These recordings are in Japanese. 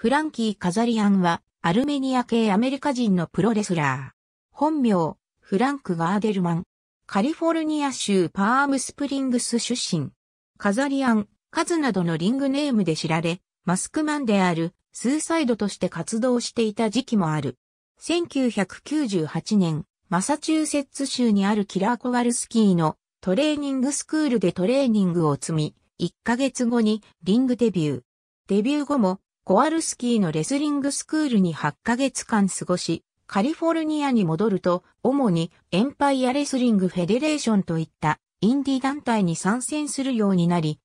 フランキー・カザリアンは、アルメニア系アメリカ人のプロレスラー。本名、フランク・ガーデルマン。カリフォルニア州パームスプリングス出身。カザリアン、カズなどのリングネームで知られ、マスクマンである、スーサイドとして活動していた時期もある。1998年、マサチューセッツ州にあるキラー・コワルスキーのトレーニングスクールでトレーニングを積み、1ヶ月後にリングデビュー。デビュー後もコアルスキーのレスリングスクールに8ヶ月間過ごし、カリフォルニアに戻ると、主にエンパイアレスリングフェデレーションといったインディ団体に参戦するようになり、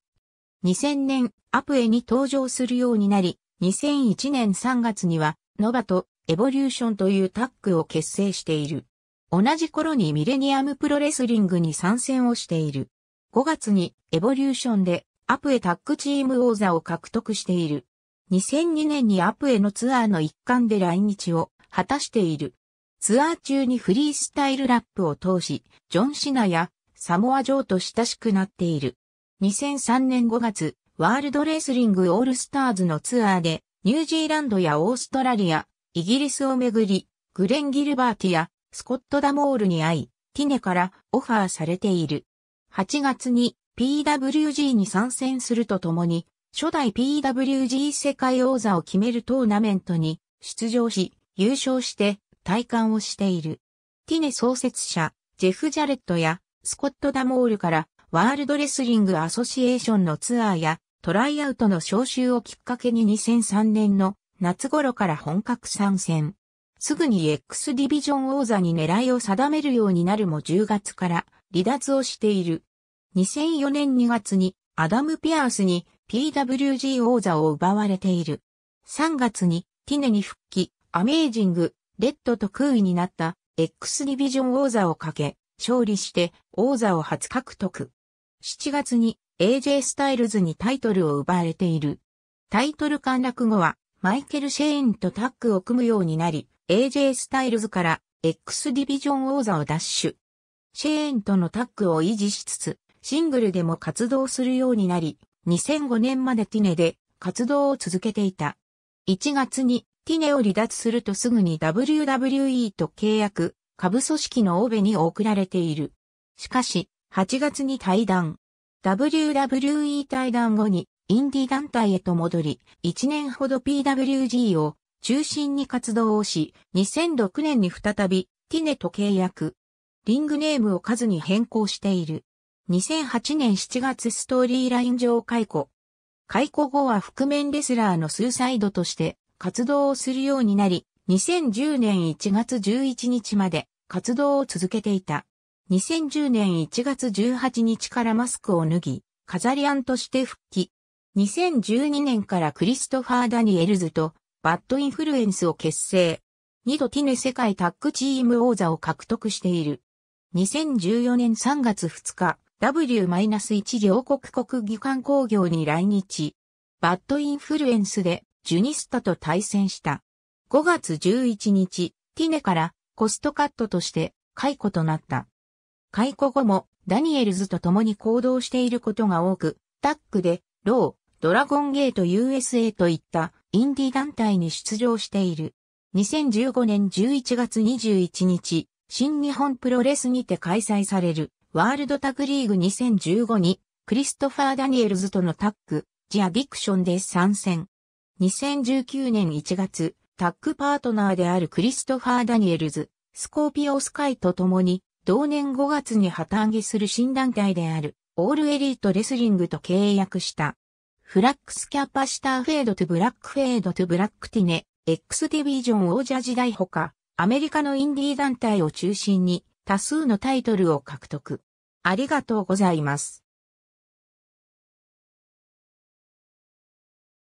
2000年アプエに登場するようになり、2001年3月にはノバとエボリューションというタッグを結成している。同じ頃にミレニアムプロレスリングに参戦をしている。5月にエボリューションでアプエタッグチーム王座を獲得している。2002年にアプへのツアーの一環で来日を果たしている。ツアー中にフリースタイルラップを通し、ジョン・シナやサモア・ジョーと親しくなっている。2003年5月、ワールドレスリングオールスターズのツアーで、ニュージーランドやオーストラリア、イギリスをめぐり、グレン・ギルバーティやスコット・ダモールに会い、ティネからオファーされている。8月に PWG に参戦するとともに、初代 PWG 世界王座を決めるトーナメントに出場し、優勝して体感をしている。ティネ創設者、ジェフ・ジャレットやスコット・ダモールからワールドレスリングアソシエーションのツアーやトライアウトの招集をきっかけに2003年の夏頃から本格参戦。すぐに X ディビジョン王座に狙いを定めるようになるも10月から離脱をしている。2004年2月にアダム・ピアースに PWG 王座を奪われている。3月にティネに復帰、アメージング、レッドと空位になった X ディビジョン王座をかけ、勝利して王座を初獲得。7月に AJ スタイルズにタイトルを奪われている。タイトル陥落後はマイケル・シェーンとタッグを組むようになり、AJ スタイルズから X ディビジョン王座を奪取。シェーンとのタッグを維持しつつ、シングルでも活動するようになり、2005年までティネで活動を続けていた。1月にティネを離脱するとすぐに WWE と契約、下部組織のオベに送られている。しかし、8月に退団。WWE 退団後にインディ団体へと戻り、1年ほど PWG を中心に活動をし、2006年に再びティネと契約。リングネームを数に変更している。2008年7月ストーリーライン上解雇。解雇後は覆面レスラーのスーサイドとして活動をするようになり、2010年1月11日まで活動を続けていた。2010年1月18日からマスクを脱ぎ、飾り案として復帰。2012年からクリストファー・ダニエルズとバッドインフルエンスを結成。二度ティネ世界タッグチーム王座を獲得している。2014年3月2日、W-1 両国国技館工業に来日。バッドインフルエンスでジュニスタと対戦した。5月11日、ティネからコストカットとして解雇となった。解雇後もダニエルズと共に行動していることが多く、タックで、ロー、ドラゴンゲート USA といったインディ団体に出場している。2015年11月21日、新日本プロレスにて開催されるワールドタグリーグ2015にクリストファー・ダニエルズとのタッグ、ジアビクションで参戦。2019年1月、タッグパートナーであるクリストファー・ダニエルズ、スコーピオスカイと共に、同年5月に旗揚げする新団体である、オールエリートレスリングと契約した。フラックスキャパシターフェードトゥブラックフェードトゥブラックティネ、X ディビジョン王者時代ほか、アメリカのインディー団体を中心に、多数のタイトルを獲得。ありがとうございます。